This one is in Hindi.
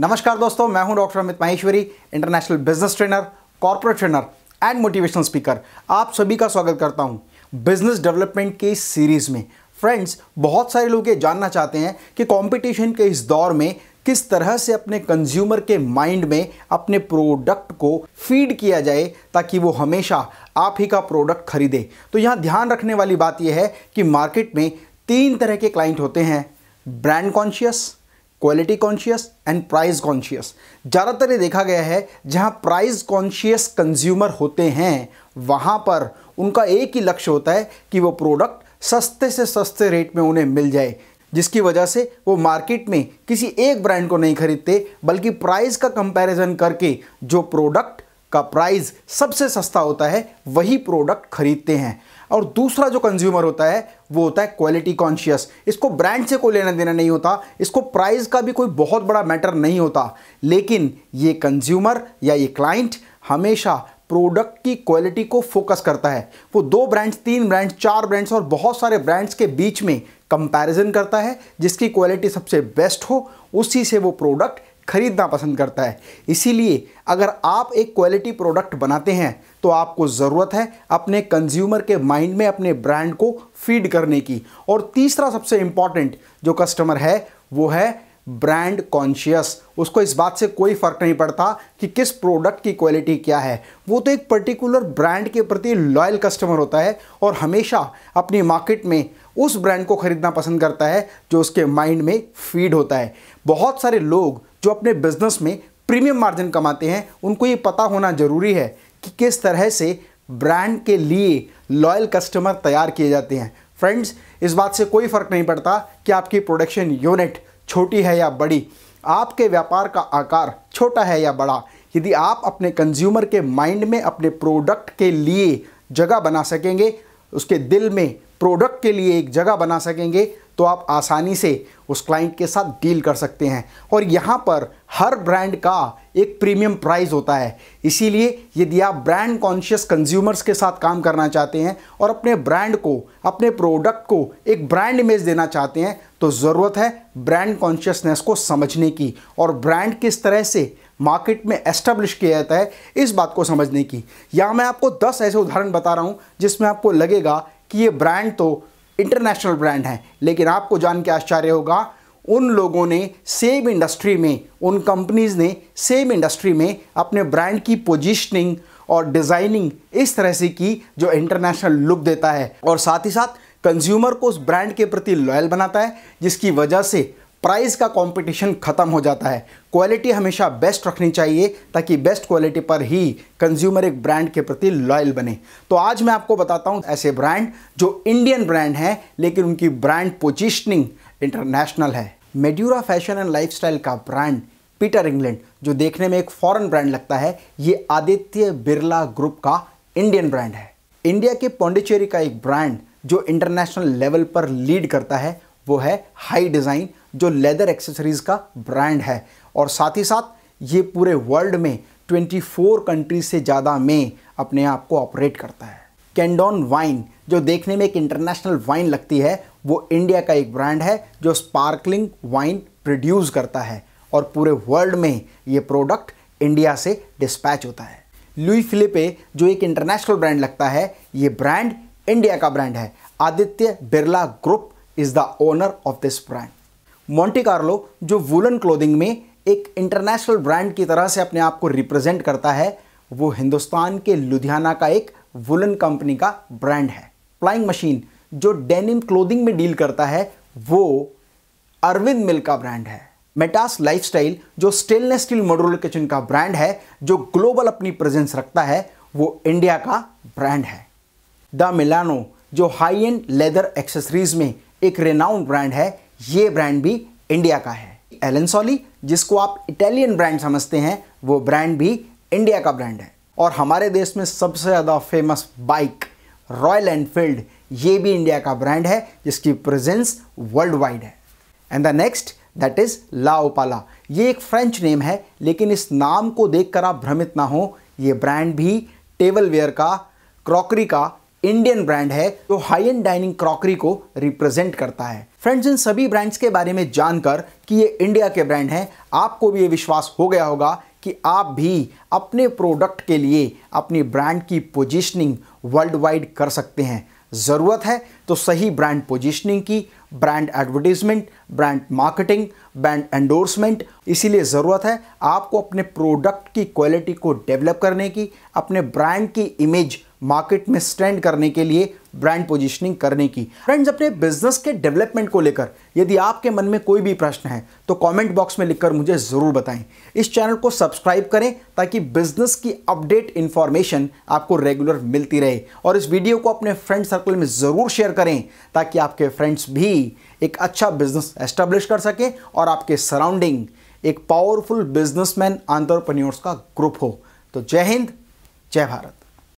नमस्कार दोस्तों मैं हूं doctor Amit Maheshwari international business trainer corporate trainer and motivational speaker आप सभी का स्वागत करता हूं बिजनेस डेवलपमेंट की इस सीरीज़ में फ्रेंड्स बहुत सारे लोग ये जानना चाहते हैं कि कंपटीशन के इस दौर में किस तरह से अपने कंज्यूमर के माइंड में अपने प्रोडक्ट को फीड किया जाए ताकि वो हमेशा आप ही का प्रोडक्ट खरीदे तो यहाँ ध्यान रखने वाली बात यह है कि मार्केट में तीन तरह के क्लाइंट होते हैं brand conscious quality conscious and price conscious ज़्यादातर ये देखा गया है जहाँ प्राइस कॉन्शियस कंज्यूमर होते हैं वहाँ पर उनका एक ही लक्ष्य होता है कि वो प्रोडक्ट सस्ते से सस्ते रेट में उन्हें मिल जाए जिसकी वजह से वो मार्केट में किसी एक ब्रांड को नहीं खरीदते बल्कि प्राइस का कंपैरिजन करके जो प्रोडक्ट का प्राइस सबसे सस्ता होता है वही प्रोडक्ट खरीदते हैं और दूसरा जो कंज्यूमर होता है वो होता है क्वालिटी कॉन्शियस इसको ब्रांड से कोई लेना देना नहीं होता इसको प्राइस का भी कोई बहुत बड़ा मैटर नहीं होता लेकिन ये कंज्यूमर या ये क्लाइंट हमेशा प्रोडक्ट की क्वालिटी को फोकस करता है वो दो ब्रांड्स तीन ब्रांड्स चार ब्रांड्स और बहुत सारे ब्रांड्स के बीच में कंपैरिजन करता है जिसकी क्वालिटी सबसे बेस्ट हो उसी से वो प्रोडक्ट खरीदना पसंद करता है इसीलिए अगर आप एक क्वालिटी प्रोडक्ट बनाते हैं तो आपको ज़रूरत है अपने कंज्यूमर के माइंड में अपने ब्रांड को फीड करने की और तीसरा सबसे इम्पॉर्टेंट जो कस्टमर है वो है ब्रांड कॉन्शियस उसको इस बात से कोई फ़र्क नहीं पड़ता कि किस प्रोडक्ट की क्वालिटी क्या है वो तो एक पर्टिकुलर ब्रांड के प्रति लॉयल कस्टमर होता है और हमेशा अपनी मार्केट में उस ब्रांड को ख़रीदना पसंद करता है जो उसके माइंड में फीड होता है बहुत सारे लोग जो अपने बिजनेस में प्रीमियम मार्जिन कमाते हैं उनको ये पता होना ज़रूरी है कि किस तरह से ब्रांड के लिए लॉयल कस्टमर तैयार किए जाते हैं फ्रेंड्स इस बात से कोई फ़र्क नहीं पड़ता कि आपकी प्रोडक्शन यूनिट छोटी है या बड़ी आपके व्यापार का आकार छोटा है या बड़ा यदि आप अपने कंज्यूमर के माइंड में अपने प्रोडक्ट के लिए जगह बना सकेंगे उसके दिल में प्रोडक्ट के लिए एक जगह बना सकेंगे तो आप आसानी से उस क्लाइंट के साथ डील कर सकते हैं और यहाँ पर हर ब्रांड का एक प्रीमियम प्राइस होता है इसीलिए यदि आप ब्रांड कॉन्शियस कंज्यूमर्स के साथ काम करना चाहते हैं और अपने ब्रांड को अपने प्रोडक्ट को एक ब्रांड इमेज देना चाहते हैं तो ज़रूरत है ब्रांड कॉन्शियसनेस को समझने की और ब्रांड किस तरह से मार्केट में एस्टेब्लिश किया जाता है इस बात को समझने की यहाँ मैं आपको दस ऐसे उदाहरण बता रहा हूँ जिसमें आपको लगेगा कि ये ब्रांड तो इंटरनेशनल ब्रांड है लेकिन आपको जान के आश्चर्य होगा उन लोगों ने सेम इंडस्ट्री में उन कंपनीज़ ने सेम इंडस्ट्री में अपने ब्रांड की पोजिशनिंग और डिज़ाइनिंग इस तरह से की जो इंटरनेशनल लुक देता है और साथ ही साथ कंज्यूमर को उस ब्रांड के प्रति लॉयल बनाता है जिसकी वजह से प्राइस का कंपटीशन ख़त्म हो जाता है क्वालिटी हमेशा बेस्ट रखनी चाहिए ताकि बेस्ट क्वालिटी पर ही कंज्यूमर एक ब्रांड के प्रति लॉयल बने तो आज मैं आपको बताता हूँ ऐसे ब्रांड जो इंडियन ब्रांड हैं लेकिन उनकी ब्रांड पोजिशनिंग इंटरनेशनल है मेड्यूरा फैशन एंड लाइफ का ब्रांड पीटर इंग्लैंड जो देखने में एक फॉरन ब्रांड लगता है ये आदित्य बिरला ग्रुप का इंडियन ब्रांड है इंडिया के पौंडिचेरी का एक ब्रांड जो इंटरनेशनल लेवल पर लीड करता है वो है हाई डिज़ाइन जो लेदर एक्सेसरीज़ का ब्रांड है और साथ ही साथ ये पूरे वर्ल्ड में 24 कंट्री से ज़्यादा में अपने आप को ऑपरेट करता है कैंडॉन वाइन जो देखने में एक इंटरनेशनल वाइन लगती है वो इंडिया का एक ब्रांड है जो स्पार्कलिंग वाइन प्रोड्यूस करता है और पूरे वर्ल्ड में ये प्रोडक्ट इंडिया से डिस्पैच होता है लुई फिलिपे जो एक इंटरनेशनल ब्रांड लगता है ये ब्रांड इंडिया का ब्रांड है Aditya Birla group is the owner of this brand Monte Carlo जो वुलन क्लोदिंग में एक इंटरनेशनल ब्रांड की तरह से अपने आप को रिप्रेजेंट करता है वो हिंदुस्तान के लुधियाना का एक वुलन कंपनी का ब्रांड है प्लाइंग मशीन जो डेनिम क्लोदिंग में डील करता है वो अरविंद मिल का ब्रांड है मेटास लाइफस्टाइल जो स्टेनलेस स्टील मॉड्यूलर किचन का ब्रांड है जो ग्लोबल अपनी प्रेजेंस रखता है वो इंडिया का ब्रांड है द मिलानो जो हाई एंड लेदर एक्सेसरीज में एक रेनाउंड ब्रांड है ये ब्रांड भी इंडिया का है एलन सॉली जिसको आप इटालियन ब्रांड समझते हैं वो ब्रांड भी इंडिया का ब्रांड है और हमारे देश में सबसे ज़्यादा फेमस बाइक रॉयल एनफील्ड ये भी इंडिया का ब्रांड है जिसकी प्रेजेंस वर्ल्ड वाइड है and the next that is La Opala ये एक फ्रेंच नेम है लेकिन इस नाम को देखकर आप भ्रमित ना हो ये ब्रांड भी टेबल वेयर का क्रॉकरी का इंडियन ब्रांड है जो हाई एंड डाइनिंग क्रॉकरी को रिप्रेजेंट करता है फ्रेंड्स इन सभी ब्रांड्स के बारे में जानकर कि ये इंडिया के ब्रांड हैं आपको भी ये विश्वास हो गया होगा कि आप भी अपने प्रोडक्ट के लिए अपनी ब्रांड की पोजिशनिंग वर्ल्ड वाइड कर सकते हैं ज़रूरत है तो सही ब्रांड पोजिशनिंग की brand advertisement brand marketing brand endorsement इसीलिए ज़रूरत है आपको अपने प्रोडक्ट की क्वालिटी को डेवलप करने की अपने ब्रांड की इमेज मार्केट में स्टैंड करने के लिए ब्रांड पोजीशनिंग करने की फ्रेंड्स अपने बिजनेस के डेवलपमेंट को लेकर यदि आपके मन में कोई भी प्रश्न है तो कमेंट बॉक्स में लिखकर मुझे ज़रूर बताएं इस चैनल को सब्सक्राइब करें ताकि बिजनेस की अपडेट इन्फॉर्मेशन आपको रेगुलर मिलती रहे और इस वीडियो को अपने फ्रेंड सर्कल में ज़रूर शेयर करें ताकि आपके फ्रेंड्स भी एक अच्छा बिजनेस एस्टेब्लिश कर सकें और आपके सराउंडिंग एक पावरफुल बिजनेसमैन आंट्रप्रन्योर्स का ग्रुप हो तो जय हिंद जय भारत